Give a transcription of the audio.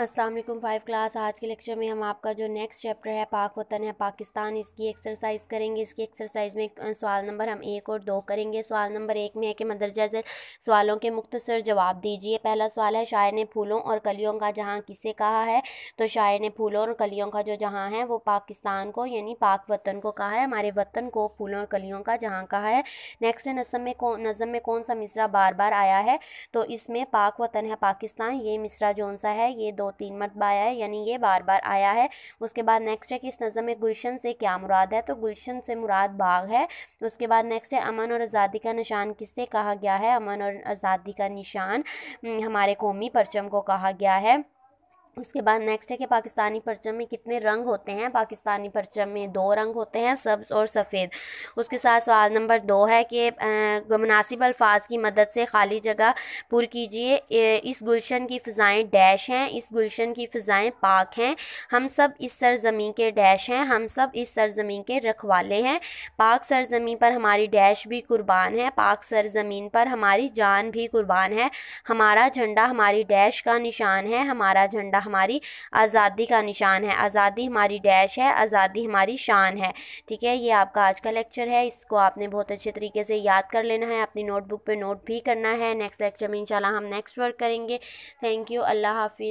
Aslam five class आज के lecture में हम आपका जो नेक्स्ट चैप्टर है पाक वतन है पाकिस्तान इसकी एक्सरसाइज करेंगे इसकी एक्सरसाइज में सवाल नंबर हम एक और दो करेंगे सवाल नंबर एक में है कि मदरजा से सवालों के मुख्तर जवाब दीजिए पहला सवाल है शायर ने फूलों और कलियों का जहाँ किसे कहा है तो शायर ने फूलों और कलियों का जो जहाँ है वो पाकिस्तान को यानी पाक वतन को कहा है हमारे वतन को फूलों और कलियों का जहाँ कहा है नेक्स्ट है नज़म में कौन नज़म में कौन सा मिसरा बार बार आया है तो इसमें पाक वतन है पाकिस्तान ये मिसरा जौन सा है ये दो तीन मरतबा आया है यानी ये बार बार आया है उसके बाद नेक्स्ट है कि इस नज़म में गुलशन से क्या मुराद है तो गुलशन से मुराद बाग है उसके बाद नेक्स्ट है अमन और आज़ादी का निशान किससे कहा गया है अमन और आज़ादी का निशान हम्म, हमारे कौमी परचम को कहा गया है उसके बाद नेक्स्ट है कि पाकिस्तानी परचम में कितने रंग होते हैं पाकिस्तानी परचम में दो रंग होते हैं सब्ज और सफ़ेद उसके साथ सवाल नंबर दो है कि मुनासिब अल्फाज की मदद से खाली जगह पुर कीजिए इस गुलशन की फ़िज़ाएँ डैश हैं इस गुलशन की फ़िज़ाएँ पाक हैं हम सब इस सरजमी के डैश हैं हम सब इस सरजमी के रखवाले हैं पाक सरजमी पर हमारी डैश भी कुर्बान है पाक सरजमीन पर हमारी जान भी कुर्बान है हमारा झंडा हमारी डैश का निशान है हमारा झंडा हमारी आज़ादी का निशान है आज़ादी हमारी डैश है आज़ादी हमारी शान है ठीक है ये आपका आज का लेक्चर है इसको आपने बहुत अच्छे तरीके से याद कर लेना है अपनी नोटबुक पर नोट भी करना है नेक्स्ट लेक्चर में इंशाल्लाह हम नेक्स्ट वर्क करेंगे थैंक यू अल्लाह हाफिज़